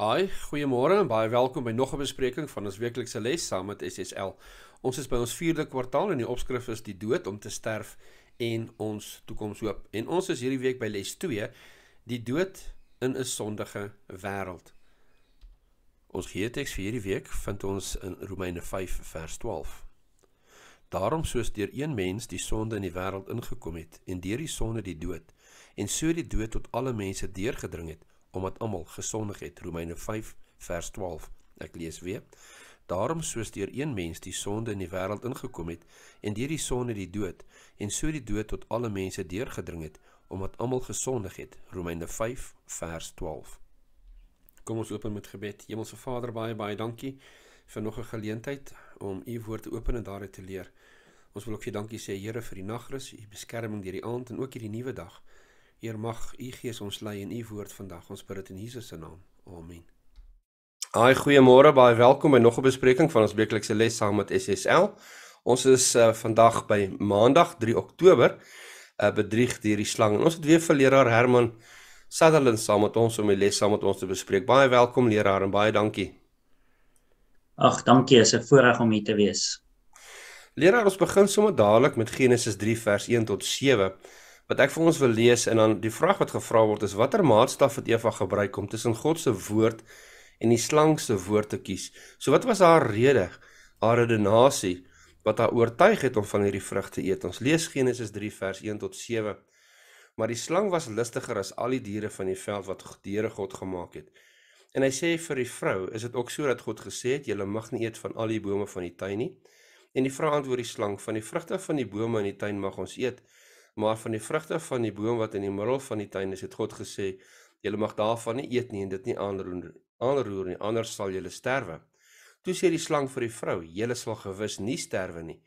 Hi, goeiemôre en baie welkom by nog 'n bespreking van ons weeklikse les saam met SSL. Ons is by ons 4de kwartaal en die opskrif is die dood om te sterf en ons toekomshoop. En ons is hierdie week by les 2, die dood in 'n sondige wêreld. Ons geheeteks vir hierdie week vind ons in Romeine 5 vers 12. Daarom soos deur een mens die sonde in die wêreld ingekom het en deur die sonde die dood en so die dood tot alle mense deurgedring het omdat almal gesondig het. Romeine 5 vers 12. Ek lees weer. Daarom soos deur een mens die sonde in die wêreld ingekom het en deur die sonde die dood en so die dood tot alle mense deurgedring het omdat almal gesondig het. Romeine 5 vers 12. Kom ons open met gebed. Hemelse Vader, baie baie dankie vir nog 'n geleentheid om u woord te open en daaruit te leer. Ons wil ook vir dankie sê Here vir die nagrus, u beskerming deur die aand en ook hierdie nuwe dag. Heer mag U gees ons lei in U woord vandag. Ons bid dit in Jesus se naam. Amen. Haai, goeiemôre. Baie welkom by nog 'n bespreking van ons weeklikse les saam met SSL. Ons is uh, vandag by Maandag 3 Oktober, uh, bedrieg deur die slang. En ons het weer vir leraar Herman Sutherland saam met ons om die les saam met ons te bespreek. Baie welkom leraar en baie dankie. Ag, dankie. Dit is 'n voorreg om hier te wees. Leraar, ons begin sommer dadelik met Genesis 3 vers 1 tot 7 wat ek vir ons wil lees en dan die vraag wat gevra word is watter maatstaf het Eva gebruik om tussen God se woord en die slang se woord te kies. So wat was haar rede, haar redenasie wat haar oortuig het om van hierdie vrug te eet? Ons lees Genesis 3 vers 1 tot 7. Maar die slang was listiger as al die diere van die veld wat deure God gemaak het. En hy sê vir die vrou, is dit ook sodat God gesê het jy mag nie eet van al die bome van die tuin nie? En die vrou antwoord die slang, van die vrugte van die bome in die tuin mag ons eet, maar van die vrugte van die boom wat in die middel van die tuin is, het God gesê: "Julle mag daarvan nie eet nie en dit nie aanroer nie. Aanroer nie, anders sal julle sterwe." Toe sê die slang vir die vrou: "Julle sal gewis nie sterwe nie,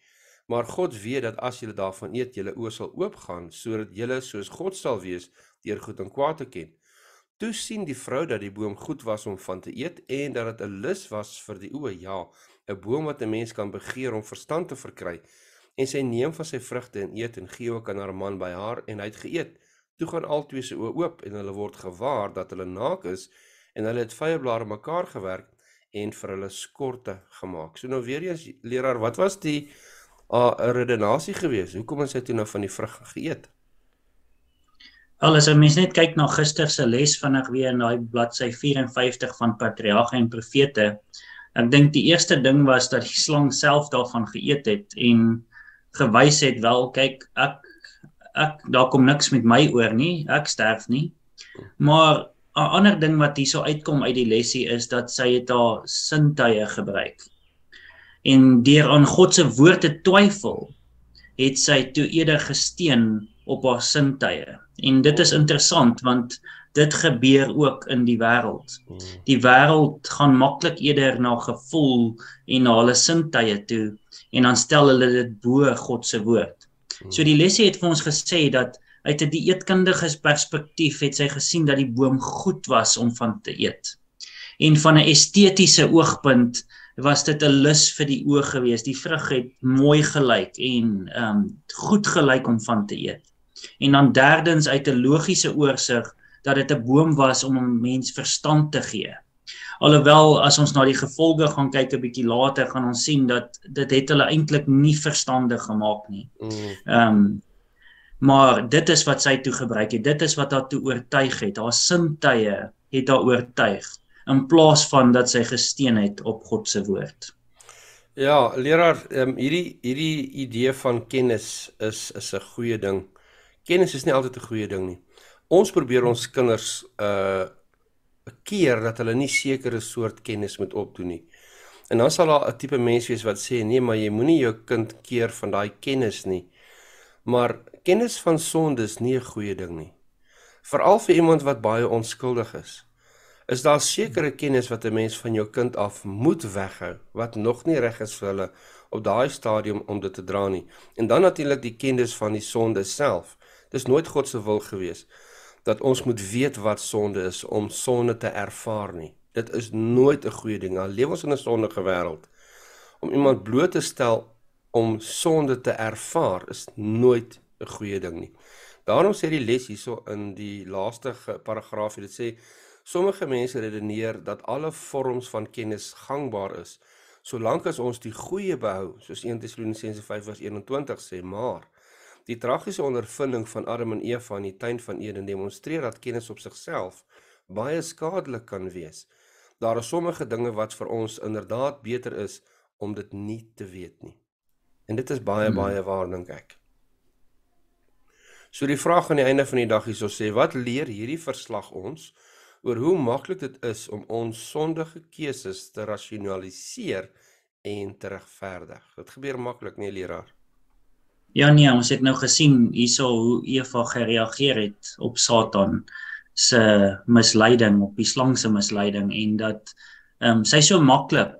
maar God weet dat as julle daarvan eet, julle oë sal oopgaan sodat julle soos God sal wees deur goed en kwaad te ken." Toe sien die vrou dat die boom goed was om van te eet en dat dit 'n lus was vir die oë, ja, 'n boom wat 'n mens kan begeer om verstand te verkry en sy neem van sy vrugte en eet en gee ook aan haar man by haar en hy het geëet. Toe gaan albei se oë oop en hulle word gewaar dat hulle naak is en hulle het vyerblare mekaar gewerk en vir hulle skorte gemaak. So nou weer eens leraar, wat was die a uh, redenasie gewees? Hoekom het sy toe nou van die vrug geëet? Al is 'n mens net kyk na gister se les vinnig weer in daai bladsy 54 van Patriarge en Profete. Ek dink die eerste ding was dat die slang self daarvan geëet het en gewys het wel kyk ek ek daar kom niks met my oor nie ek sterf nie maar 'n ander ding wat hierso uitkom uit die lesie is dat sy het haar sintuie gebruik en deur aan God se woord te twyfel het sy toe eerder gesteen op haar sintuie en dit is interessant want dit gebeur ook in die wêreld. Hmm. Die wêreld gaan maklik eerder na gevoel en na hulle sintuie toe en dan stel hulle dit bo God se woord. Hmm. So die lesse het vir ons gesê dat uit 'n die dieetkundige perspektief het sy gesien dat die boom goed was om van te eet. En van 'n estetiese oogpunt was dit 'n lus vir die oë gewees. Die vrug het mooi gelyk en ehm um, goed gelyk om van te eet. En dan derdens uit 'n logiese oorsig dat dit 'n boom was om 'n mens verstand te gee. Alhoewel as ons na die gevolge gaan kyk 'n bietjie later gaan ons sien dat dit het hulle eintlik nie verstandig gemaak nie. Mm. Ehm um, maar dit is wat sy toe gebruik het. Dit is wat haar toe oortuig het. Haar sintuie het haar oortuig in plaas van dat sy gesteen het op God se woord. Ja, leraar, ehm um, hierdie hierdie idee van kennis is is 'n goeie ding. Kennis is nie altyd 'n goeie ding nie. Ons probeer ons kinders uh keer dat hulle nie sekere soort kennis moet opdoen nie. En dan sal daar 'n tipe mens wees wat sê nee, maar jy moenie jou kind keer van daai kennis nie. Maar kennis van sonde is nie 'n goeie ding nie. Veral vir iemand wat baie onskuldig is. Is daar sekere kennis wat 'n mens van jou kind af moet weghou wat nog nie reg is vir hulle op daai stadium om dit te dra nie. En dan natuurlik die kennis van die sonde self. Dis nooit God se wil gewees nie dat ons moet weet wat sonde is om sonde te ervaar nie. Dit is nooit 'n goeie ding. Al lewe ons in 'n sondige wêreld. Om iemand bloot te stel om sonde te ervaar is nooit 'n goeie ding nie. Daarom sê die les hierso in die laaste paragraaf, dit sê sommige mense redeneer dat alle vorms van kennis gangbaar is solank as ons die goeie behou, soos 1 Tessalonisense 5:21 sê, maar Die tragiese ondervinding van Adam en Eva in die tuin van Eden demonstreer dat kennis op sigself baie skadelik kan wees. Daar is sommige dinge wat vir ons inderdaad beter is om dit nie te weet nie. En dit is baie hmm. baie waar dink ek. So die vraag aan die einde van die dag hierso sê wat leer hierdie verslag ons oor hoe maklik dit is om ons sondige keuses te rasionaliseer en te regverdig. Dit gebeur maklik nie leraar. Ja nee, ons het nou gesien hierso hoe Eva gereageer het op Satan se misleiding, op die slang se misleiding en dat ehm um, sy so maklik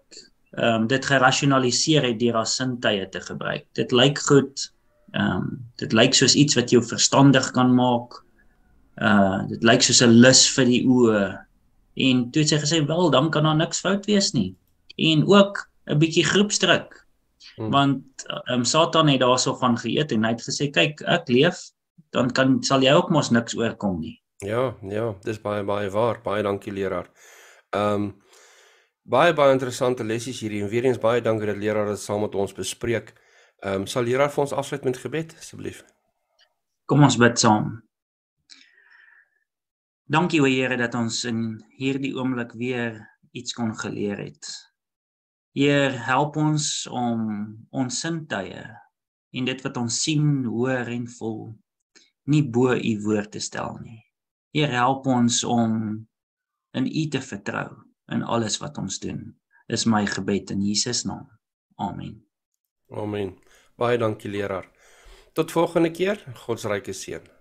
ehm um, dit gerasionaliseer het deur haar sintuie te gebruik. Dit lyk goed. Ehm um, dit lyk soos iets wat jou verstandig kan maak. Uh dit lyk soos 'n lus vir die oë. En toe het sy gesê, "Wel, dan kan daar niks fout wees nie." En ook 'n bietjie groepsdruk Hmm. Want um, Satan het daarso van geëet en hy het gesê kyk ek leef dan kan sal jy ook mos niks oorkom nie. Ja, ja, dis baie baie waar. Baie dankie leraar. Ehm um, baie baie interessante lessies hierdie en weer eens baie dankie dat leraar dit saam met ons bespreek. Ehm um, sal leraar vir ons afsluit met gebed asseblief. Kom ons bid saam. Dankie o Here dat ons in hierdie oomblik weer iets kon geleer het. Heer, help ons om ons sintuie en dit wat ons sien, hoor en voel nie bo u woord te stel nie. Heer, help ons om in u te vertrou in alles wat ons doen. Is my gebed in Jesus naam. Amen. Amen. Baie dankie leraar. Tot volgende keer. God se ryke seën.